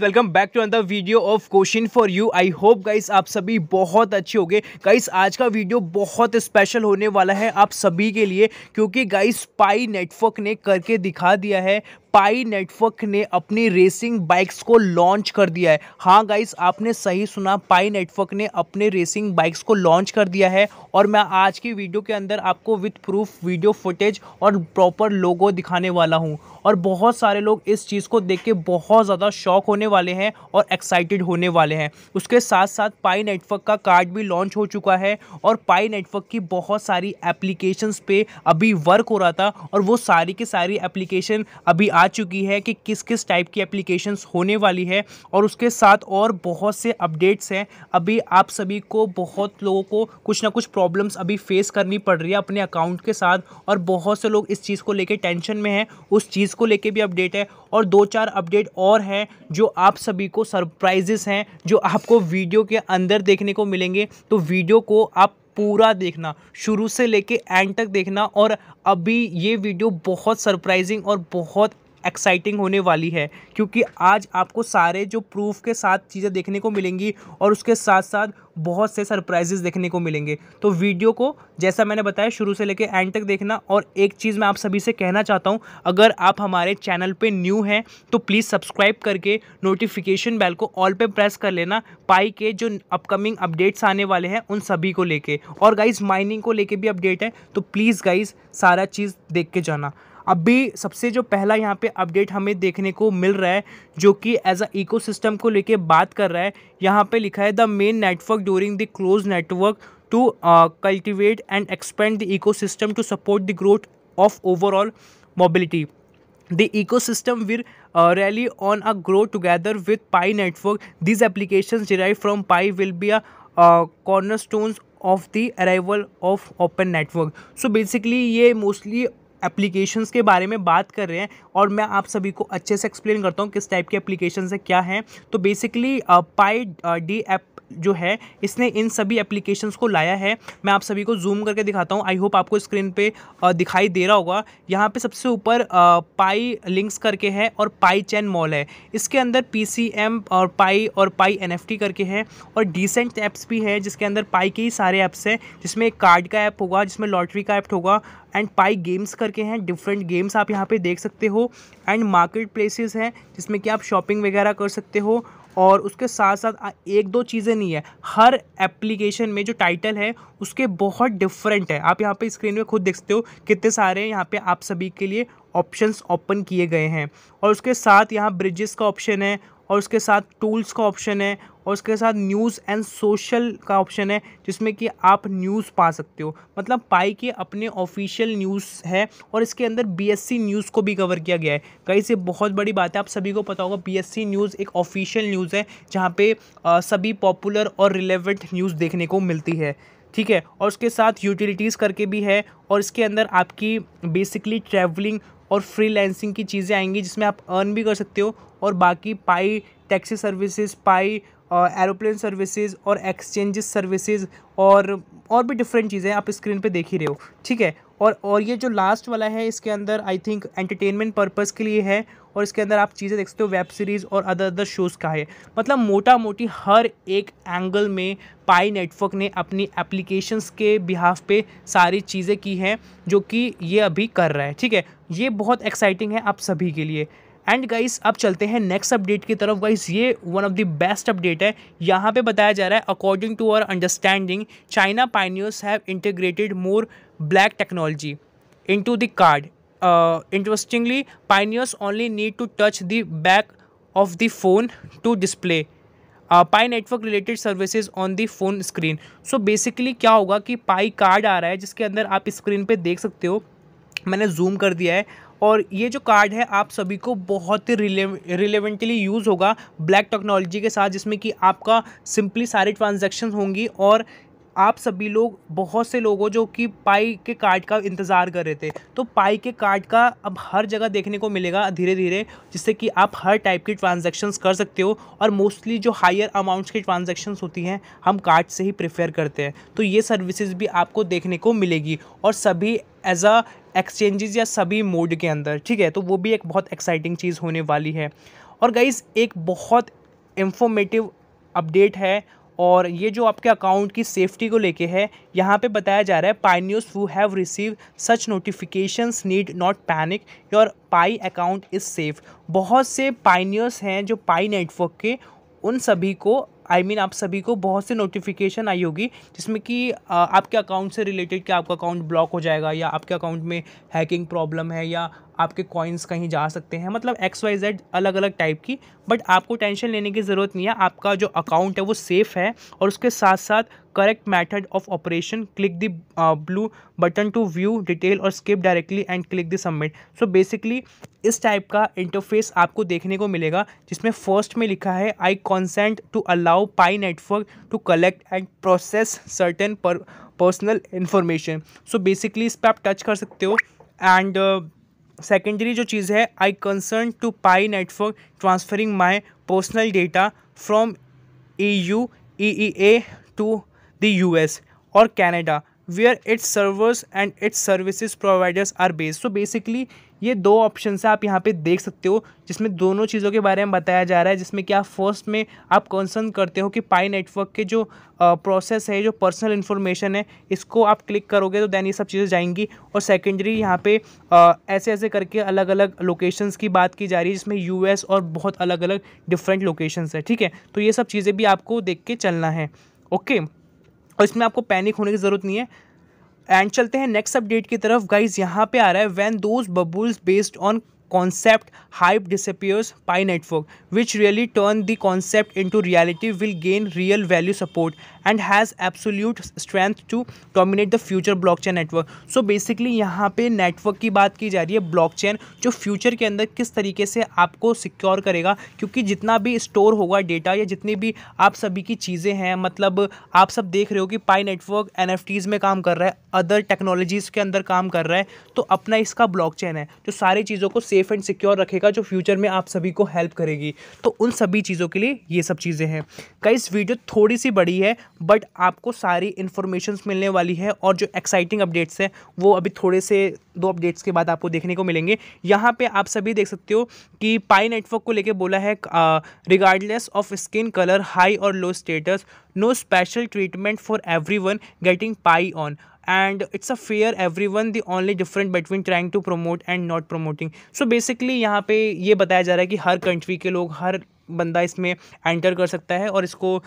Welcome back to अंदर video of question for you I hope guys आप सभी बहुत अच्छे गए गाइस आज का वीडियो बहुत स्पेशल होने वाला है आप सभी के लिए क्योंकि गाइस पाई नेटवर्क ने करके दिखा दिया है पाई नेटवर्क ने अपनी रेसिंग बाइक्स को लॉन्च कर दिया है हाँ गाइस आपने सही सुना पाई नेटवर्क ने अपने रेसिंग बाइक्स को लॉन्च कर दिया है और मैं आज की वीडियो के अंदर आपको विथ प्रूफ वीडियो फुटेज और प्रॉपर लोगो दिखाने वाला हूँ और बहुत सारे लोग इस चीज़ को देख के बहुत ज़्यादा शौक होने वाले हैं और एक्साइटेड होने वाले हैं उसके साथ साथ पाई नेटवर्क का कार्ड भी लॉन्च हो चुका है और पाई नेटवर्क की बहुत सारी एप्लीकेशंस पे अभी वर्क हो रहा था और वो सारी की सारी एप्लीकेशन अभी आ चुकी है कि किस किस टाइप की एप्लीकेशंस होने वाली है और उसके साथ और बहुत से अपडेट्स हैं अभी आप सभी को बहुत लोगों को कुछ ना कुछ प्रॉब्लम्स अभी फेस करनी पड़ रही है अपने अकाउंट के साथ और बहुत से लोग इस चीज़ को लेकर टेंशन में हैं उस चीज़ इसको लेके भी अपडेट है और दो चार अपडेट और हैं जो आप सभी को सरप्राइजेस हैं जो आपको वीडियो के अंदर देखने को मिलेंगे तो वीडियो को आप पूरा देखना शुरू से लेके एंड तक देखना और अभी ये वीडियो बहुत सरप्राइजिंग और बहुत एक्साइटिंग होने वाली है क्योंकि आज आपको सारे जो प्रूफ के साथ चीज़ें देखने को मिलेंगी और उसके साथ साथ बहुत से सरप्राइजेज देखने को मिलेंगे तो वीडियो को जैसा मैंने बताया शुरू से लेकर एंड तक देखना और एक चीज़ मैं आप सभी से कहना चाहता हूँ अगर आप हमारे चैनल पे न्यू हैं तो प्लीज़ सब्सक्राइब करके नोटिफिकेशन बेल को ऑल पे प्रेस कर लेना पाई के जो अपकमिंग अपडेट्स आने वाले हैं उन सभी को लेके और गाइज माइनिंग को लेके भी अपडेट है तो प्लीज़ गाइज सारा चीज़ देख के जाना अभी सबसे जो पहला यहाँ पे अपडेट हमें देखने को मिल रहा है जो कि एज अ इकोसिस्टम को लेके बात कर रहा है यहाँ पे लिखा है the main network during the close network to cultivate and expand the ecosystem to support the growth of overall mobility the ecosystem will uh, rally on a grow together with pi network these applications derived from pi will be a uh, cornerstones of the arrival of open network so basically ये mostly applications के बारे में बात कर रहे हैं और मैं आप सभी को अच्छे से एक्सप्लेन करता हूँ किस टाइप के एप्लीकेशन है क्या है तो बेसिकली पाई डी एप जो है इसने इन सभी एप्लीकेशंस को लाया है मैं आप सभी को जूम करके दिखाता हूँ आई होप आपको स्क्रीन पे दिखाई दे रहा होगा यहाँ पे सबसे ऊपर पाई लिंक्स करके है और पाई चैन मॉल है इसके अंदर पीसीएम और पाई और पाई एनएफटी करके है और डिसेंट ऐप्स भी है जिसके अंदर पाई के ही सारे ऐप्स हैं जिसमें एक कार्ड का ऐप होगा जिसमें लॉटरी का ऐप होगा एंड पाई गेम्स करके हैं डिफरेंट गेम्स आप यहाँ पे देख सकते हो एंड मार्केट प्लेसेस हैं जिसमें कि आप शॉपिंग वगैरह कर सकते हो और उसके साथ साथ एक दो चीज़ें नहीं है हर एप्लीकेशन में जो टाइटल है उसके बहुत डिफरेंट है आप यहाँ पे स्क्रीन में खुद देख सकते हो कितने सारे यहाँ पे आप सभी के लिए ऑप्शंस ओपन किए गए हैं और उसके साथ यहाँ ब्रिजेस का ऑप्शन है और उसके साथ टूल्स का ऑप्शन है और उसके साथ न्यूज़ एंड सोशल का ऑप्शन है जिसमें कि आप न्यूज़ पा सकते हो मतलब पाई के अपने ऑफिशियल न्यूज़ है और इसके अंदर बीएससी न्यूज़ को भी कवर किया गया है कहीं से बहुत बड़ी बात है आप सभी को पता होगा बीएससी न्यूज़ एक ऑफिशियल न्यूज़ है जहाँ पे आ, सभी पॉपुलर और रिलेवेंट न्यूज़ देखने को मिलती है ठीक है और उसके साथ यूटिलिटीज़ करके भी है और इसके अंदर आपकी बेसिकली ट्रैवलिंग और फ्रीलैंसिंग की चीज़ें आएंगी जिसमें आप अर्न भी कर सकते हो और बाकी Pi taxi services Pi aeroplane services और एक्सचेंजेस सर्विसेज और और भी डिफरेंट चीज़ें आप स्क्रीन पे देख ही रहे हो ठीक है और और ये जो लास्ट वाला है इसके अंदर आई थिंक एंटरटेनमेंट पर्पज़ के लिए है और इसके अंदर आप चीज़ें देख सकते हो वेब सीरीज़ और अदर अदर शोज़ का है मतलब मोटा मोटी हर एक एंगल में पाई नेटवर्क ने अपनी एप्लीकेशंस के बिहाफ पे सारी चीज़ें की हैं जो कि ये अभी कर रहा है ठीक है ये बहुत एक्साइटिंग है आप सभी के लिए एंड गाइस अब चलते हैं नेक्स्ट अपडेट की तरफ गाइस ये one of the best update है यहाँ पे बताया जा रहा है according to our understanding China pioneers have integrated more black technology into the card uh, interestingly pioneers only need to touch the back of the phone to display uh, Pi network related services on the phone screen so basically क्या होगा कि पाई card आ रहा है जिसके अंदर आप screen पे देख सकते हो मैंने जूम कर दिया है और ये जो कार्ड है आप सभी को बहुत ही रिले रिलेवेंटली यूज़ होगा ब्लैक टेक्नोलॉजी के साथ जिसमें कि आपका सिंपली सारी ट्रांजेक्शन होंगी और आप सभी लोग बहुत से लोग हो जो कि पाई के कार्ड का इंतज़ार कर रहे थे तो पाई के कार्ड का अब हर जगह देखने को मिलेगा धीरे धीरे जिससे कि आप हर टाइप की ट्रांजेक्शन्स कर सकते हो और मोस्टली जो हायर अमाउंट्स की ट्रांजेक्शन्स होती हैं हम कार्ड से ही प्रेफर करते हैं तो ये सर्विसेज भी आपको देखने को मिलेगी और सभी एज अ एक्सचेंजेस या सभी मोड के अंदर ठीक है तो वो भी एक बहुत एक्साइटिंग चीज़ होने वाली है और गाइज एक बहुत इंफॉर्मेटिव अपडेट है और ये जो आपके अकाउंट की सेफ्टी को लेके है यहाँ पे बताया जा रहा है pioneers who have receive such notifications need not panic your Pi account is safe बहुत से पाइनियर्स हैं जो पाई नेटवर्क के उन सभी को आई मीन आप सभी को बहुत सी नोटिफिकेशन आई होगी जिसमें कि आपके अकाउंट से रिलेटेड कि आपका अकाउंट ब्लॉक हो जाएगा या आपके अकाउंट में हैकिंग प्रॉब्लम है या आपके कॉइन्स कहीं जा सकते हैं मतलब एक्स वाई जेड अलग अलग टाइप की बट आपको टेंशन लेने की ज़रूरत नहीं है आपका जो अकाउंट है वो सेफ़ है और उसके साथ साथ correct method of operation click the uh, blue button to view detail or skip directly and click the submit so basically इस टाइप का इंटरफेस आपको देखने को मिलेगा जिसमें फर्स्ट में लिखा है I consent to allow Pi network to collect and process certain personal information so basically इस पर आप टच कर सकते हो एंड सेकेंडरी uh, जो चीज़ है I concern to Pi network transferring my personal data from E U E E A to the US or Canada where its servers and its services providers are based. So basically ये दो option हैं आप यहाँ पे देख सकते हो जिसमें दोनों चीज़ों के बारे में बताया जा रहा है जिसमें कि आप फर्स्ट में आप कंसर्न करते हो कि पाई नेटवर्क के जो प्रोसेस है जो पर्सनल इन्फॉर्मेशन है इसको आप क्लिक करोगे तो देन ये सब चीज़ें जाएंगी और सेकेंडरी यहाँ पे आ, ऐसे ऐसे करके अलग अलग लोकेशंस की बात की जा रही है जिसमें यू और बहुत अलग अलग डिफरेंट लोकेशंस है ठीक है तो ये सब चीज़ें भी आपको देख के चलना है ओके okay? और इसमें आपको पैनिक होने की ज़रूरत नहीं है एंड चलते हैं नेक्स्ट अपडेट की तरफ गाइज यहाँ पे आ रहा है when those bubbles based on concept hype disappears pi network which really turn the concept into reality will gain real value support and has absolute strength to dominate the future blockchain network so basically yahan pe network ki baat ki ja rahi hai blockchain jo future ke andar kis tarike se aapko secure karega kyunki jitna bhi store hoga data ya jitni bhi aap sabhi ki cheeze hain matlab aap sab dekh rahe ho ki pi network nfts mein kaam kar raha hai other technologies ke andar kaam kar raha hai to apna iska blockchain hai jo सारी cheezon ko save safe and secure रखेगा जो future में आप सभी को help करेगी तो उन सभी चीज़ों के लिए ये सब चीज़ें हैं कई वीडियो थोड़ी सी बड़ी है बट आपको सारी इन्फॉर्मेशन मिलने वाली है और जो एक्साइटिंग अपडेट्स हैं वो अभी थोड़े से दो अपडेट्स के बाद आपको देखने को मिलेंगे यहाँ पर आप सभी देख सकते हो कि पाई नेटवर्क को लेकर बोला है regardless of skin colour high और low status no special treatment for everyone getting Pi on and it's a fair everyone the only different between trying to promote and not promoting so basically यहाँ पे ये बताया जा रहा है कि हर country के लोग हर बंदा इसमें एंटर कर सकता है और इसको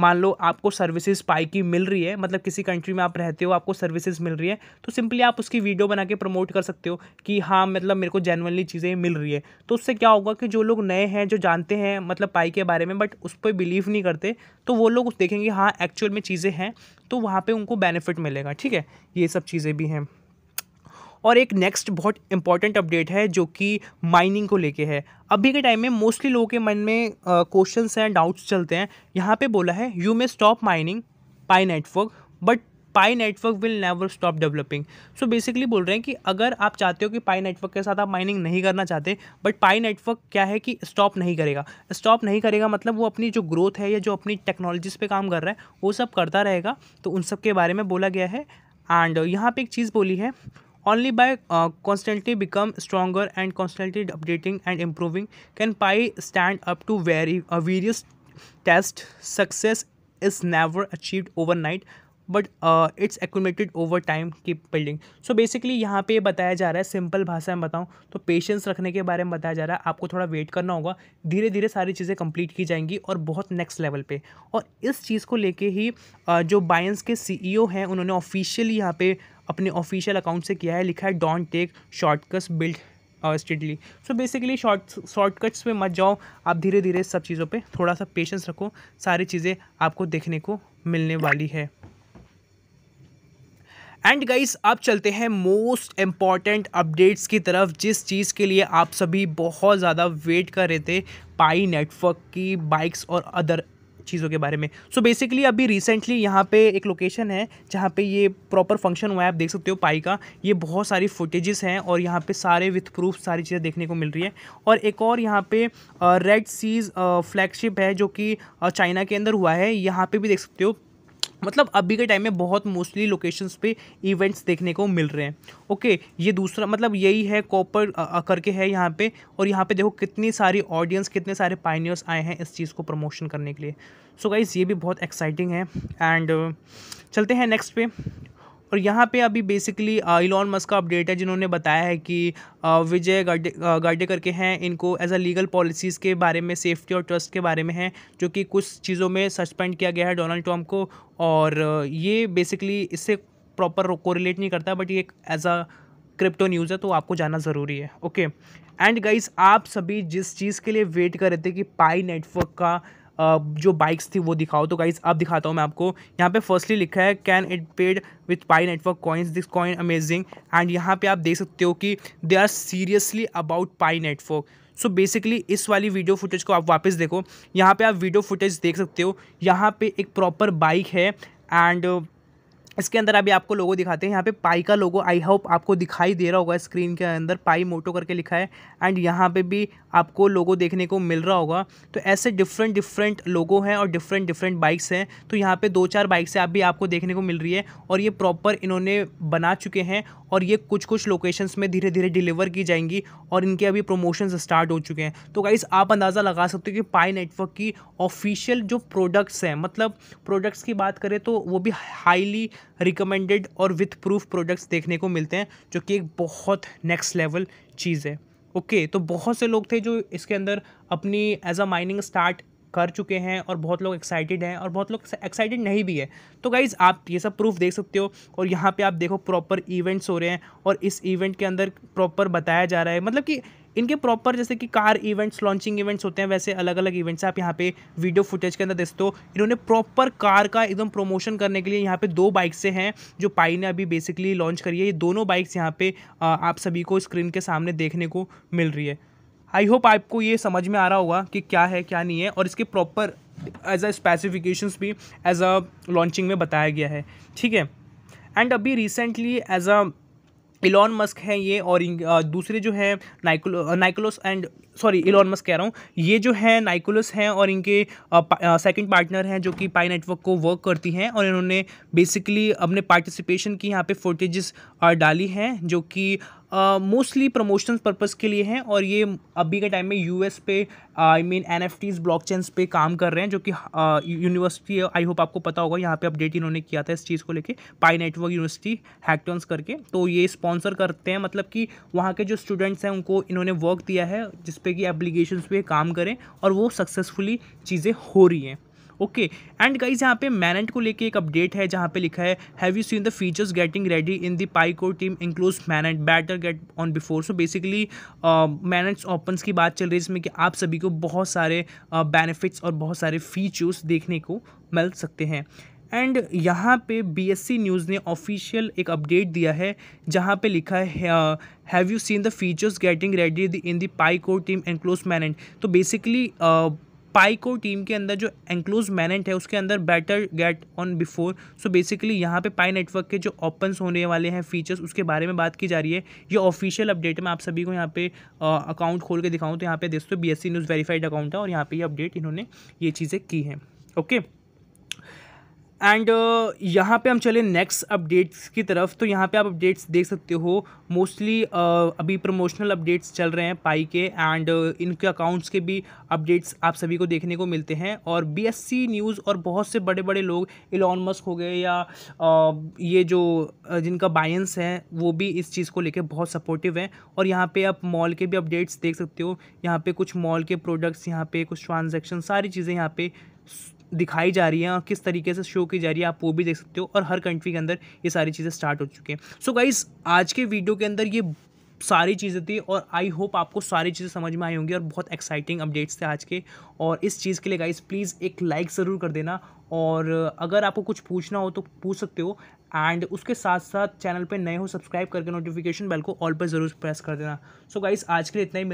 मान लो आपको सर्विसेज पाई की मिल रही है मतलब किसी कंट्री में आप रहते हो आपको सर्विसेज मिल रही है तो सिंपली आप उसकी वीडियो बना के प्रमोट कर सकते हो कि हाँ मतलब मेरे को जेनवनली चीज़ें मिल रही है तो उससे क्या होगा कि जो लोग नए हैं जो जानते हैं मतलब पाई के बारे में बट उस पर बिलीव नहीं करते तो वो लोग देखेंगे हाँ एक्चुअल में चीज़ें हैं तो वहाँ पर उनको बेनिफिट मिलेगा ठीक है ये सब चीज़ें भी हैं और एक नेक्स्ट बहुत इंपॉर्टेंट अपडेट है जो कि माइनिंग को लेके है अभी के टाइम में मोस्टली लोगों के मन में क्वेश्चन हैं डाउट्स चलते हैं यहाँ पे बोला है you may stop mining Pi network but Pi network will never stop developing so basically बोल रहे हैं कि अगर आप चाहते हो कि पाई नेटवर्क के साथ आप माइनिंग नहीं करना चाहते बट पाई नेटवर्क क्या है कि स्टॉप नहीं करेगा स्टॉप नहीं करेगा मतलब वो अपनी जो ग्रोथ है या जो अपनी टेक्नोलॉजीज़ पे काम कर रहा है वो सब करता रहेगा तो उन सब के बारे में बोला गया है एंड यहाँ पे एक चीज़ बोली है only by uh, constantly become stronger and constantly updating and improving can pi stand up to very uh, various tests success is never achieved overnight but it's accumulated over time keep building so basically यहाँ पे बताया जा रहा है simple भाषा में बताऊँ तो पेशेंस रखने के बारे में बताया जा रहा है आपको थोड़ा वेट करना होगा धीरे धीरे सारी चीज़ें कंप्लीट की जाएंगी और बहुत नेक्स्ट लेवल पे और इस चीज़ को लेके ही uh, जो बायंस के सीईओ e हैं उन्होंने ऑफिशियली यहाँ पे अपने ऑफिशियल अकाउंट से किया है लिखा है don't take shortcuts build steadily so basically short shortcuts पे मत जाओ आप धीरे धीरे सब चीज़ों पे थोड़ा सा पेशेंस रखो सारी चीज़ें आपको देखने को मिलने वाली है एंड गाइस अब चलते हैं मोस्ट इम्पॉर्टेंट अपडेट्स की तरफ जिस चीज़ के लिए आप सभी बहुत ज़्यादा वेट कर रहे थे पाई नेटवर्क की बाइक्स और अदर चीज़ों के बारे में सो बेसिकली अभी रिसेंटली यहाँ पे एक लोकेशन है जहाँ पे ये प्रॉपर फंक्शन हुआ है आप देख सकते हो पाई का ये बहुत सारी फुटेजेस हैं और यहाँ पे सारे विथ प्रूफ सारी चीज़ें देखने को मिल रही है और एक और यहाँ पे रेड सीज फ्लैगशिप है जो कि चाइना के अंदर हुआ है यहाँ पर भी देख सकते हो मतलब अभी के टाइम में बहुत मोस्टली लोकेशंस पे इवेंट्स देखने को मिल रहे हैं ओके ये दूसरा मतलब यही है कॉपर करके है यहाँ पे और यहाँ पे देखो कितनी सारी ऑडियंस कितने सारे पाइनियर्स आए हैं इस चीज़ को प्रमोशन करने के लिए सो so गाइज ये भी बहुत एक्साइटिंग है एंड चलते हैं नेक्स्ट पे और यहाँ पे अभी बेसिकली इलॉन मस्क का अपडेट है जिन्होंने बताया है कि uh, विजय गाडे uh, गाडे करके हैं इनको एज अ लीगल पॉलिसीज़ के बारे में सेफ्टी और ट्रस्ट के बारे में हैं जो कि कुछ चीज़ों में सस्पेंड किया गया है डोनाल्ड ट्रम्प को और uh, ये बेसिकली इससे प्रॉपर कोरिलेट नहीं करता बट ये एक एज अ क्रिप्टो न्यूज़ है तो आपको जाना ज़रूरी है ओके एंड गाइज आप सभी जिस चीज़ के लिए वेट कर रहे थे कि पाई नेटवर्क का जो बाइक्स थी वो दिखाओ तो गाइज अब दिखाता हूँ मैं आपको यहाँ पे फर्स्टली लिखा है can it paid with Pi network coins this coin amazing and यहाँ पे आप देख सकते हो कि they are seriously about Pi network so basically इस वाली वीडियो फुटेज को आप वापस देखो यहाँ पे आप वीडियो फुटेज देख सकते हो यहाँ पे एक प्रॉपर बाइक है एंड इसके अंदर अभी आपको लोगो दिखाते हैं यहाँ पे पाई का लोगो आई होप आपको दिखाई दे रहा होगा स्क्रीन के अंदर पाई मोटो करके लिखा है एंड यहाँ पे भी आपको लोगो देखने को मिल रहा होगा तो ऐसे डिफरेंट डिफरेंट लोगो हैं और डिफरेंट डिफरेंट बाइक्स हैं तो यहाँ पे दो चार बाइक्स आप भी आपको देखने को मिल रही है और ये प्रॉपर इन्होंने बना चुके हैं और ये कुछ कुछ लोकेशंस में धीरे धीरे डिलीवर की जाएंगी और इनके अभी प्रमोशंस स्टार्ट हो चुके हैं तो गाइस आप अंदाज़ा लगा सकते हो कि पाई नेटवर्क की ऑफिशियल जो प्रोडक्ट्स हैं मतलब प्रोडक्ट्स की बात करें तो वो भी हाईली रिकमेंडेड और विथ प्रूफ प्रोडक्ट्स देखने को मिलते हैं जो कि एक बहुत नेक्स्ट लेवल चीज़ है ओके okay, तो बहुत से लोग थे जो इसके अंदर अपनी एज अ माइनिंग स्टार्ट कर चुके हैं और बहुत लोग एक्साइटेड हैं और बहुत लोग एक्साइटेड नहीं भी है तो गाइज़ आप ये सब प्रूफ देख सकते हो और यहाँ पे आप देखो प्रॉपर इवेंट्स हो रहे हैं और इस इवेंट के अंदर प्रॉपर बताया जा रहा है मतलब कि इनके प्रॉपर जैसे कि कार इवेंट्स लॉन्चिंग इवेंट्स होते हैं वैसे अलग अलग इवेंट्स आप यहाँ पे वीडियो फुटेज के अंदर देखते हो इन्होंने प्रॉपर कार का एकदम प्रमोशन करने के लिए यहाँ पे दो बाइक्स हैं जो पाई ने अभी बेसिकली लॉन्च करी है ये दोनों बाइक्स यहाँ पे आप सभी को स्क्रीन के सामने देखने को मिल रही है आई होप आपको ये समझ में आ रहा होगा कि क्या है क्या नहीं है और इसके प्रॉपर एज अ स्पेसिफिकेशंस भी एज अ लॉन्चिंग में बताया गया है ठीक है एंड अभी recently as a Elon Musk हैं ये और दूसरे जो हैं Nicolo Nicholas and sorry Elon Musk कह रहा हूँ ये जो हैं नाइकोलस हैं और इनके सेकंड पार्टनर हैं जो कि पाई नेटवर्क को वर्क करती हैं और इन्होंने बेसिकली अपने पार्टिसिपेशन की यहाँ पे फोटेज़ डाली हैं जो कि मोस्टली प्रमोशन पर्पज़ के लिए हैं और ये अभी के टाइम में यू पे I mean N F Ts block पे काम कर रहे हैं जो कि यूनिवर्सिटी आई होप आपको पता होगा यहाँ पे अपडेट इन्होंने किया था इस चीज़ को लेके पाई नेटवर्क यूनिवर्सिटी हैकटॉन्स करके तो ये स्पॉन्सर करते हैं मतलब कि वहाँ के जो स्टूडेंट्स हैं उनको इन्होंने वर्क दिया है जिसपे कि एप्लीकेशन पे काम करें और वो सक्सेसफुली चीज़ें हो रही हैं ओके एंड गाइज यहाँ पे मैनेट को लेके एक अपडेट है जहाँ पे लिखा है have you seen the features getting ready in the core team enclose mainnet better get on before so basically mainnets opens की बात चल रही है इसमें कि आप सभी को बहुत सारे बेनिफिट्स uh, और बहुत सारे फीचर्स देखने को मिल सकते हैं एंड यहाँ पे बीएससी न्यूज़ ने ऑफिशियल एक अपडेट दिया है जहाँ पे लिखा है have you seen the features getting ready in the Pi core team and close mainnet so basically uh, Pi core team के अंदर जो एंक्लोज मैनेट है उसके अंदर better get on before so basically यहाँ पे पाई नेटवर्क के जो ओपन होने वाले हैं फीचर्स उसके बारे में बात की जा रही है ये ऑफिशियल अपडेट है मैं आप सभी को यहाँ पे अकाउंट खोल के दिखाऊँ तो यहाँ पे दोस्तों B S news verified account है और यहाँ पे ये यह अपडेट इन्होंने ये चीज़ें की हैं ओके okay? एंड uh, यहाँ पे हम चले नेक्स्ट अपडेट्स की तरफ तो यहाँ पे आप अपडेट्स देख सकते हो मोस्टली uh, अभी प्रमोशनल अपडेट्स चल रहे हैं पाई के एंड uh, इनके अकाउंट्स के भी अपडेट्स आप सभी को देखने को मिलते हैं और बीएससी न्यूज़ और बहुत से बड़े बड़े लोग इलॉन मस्क हो गए या uh, ये जो uh, जिनका बायंस है वो भी इस चीज़ को लेकर बहुत सपोर्टिव हैं और यहाँ पर आप मॉल के भी अपडेट्स देख सकते हो यहाँ पर कुछ मॉल के प्रोडक्ट्स यहाँ पर कुछ ट्रांजेक्शन सारी चीज़ें यहाँ पर दिखाई जा रही है और किस तरीके से शो की जा रही है आप वो भी देख सकते हो और हर कंट्री के अंदर ये सारी चीज़ें स्टार्ट हो चुकी हैं सो गाइज़ आज के वीडियो के अंदर ये सारी चीज़ें थी और आई होप आपको सारी चीज़ें समझ में आई होंगी और बहुत एक्साइटिंग अपडेट्स थे आज के और इस चीज़ के लिए गाइज़ प्लीज़ एक लाइक ज़रूर कर देना और अगर आपको कुछ पूछना हो तो पूछ सकते हो एंड उसके साथ साथ चैनल पे नए हो सब्सक्राइब करके नोटिफिकेशन बेल को ऑल पर ज़रूर प्रेस कर देना सो so गाइज आज के लिए इतना ही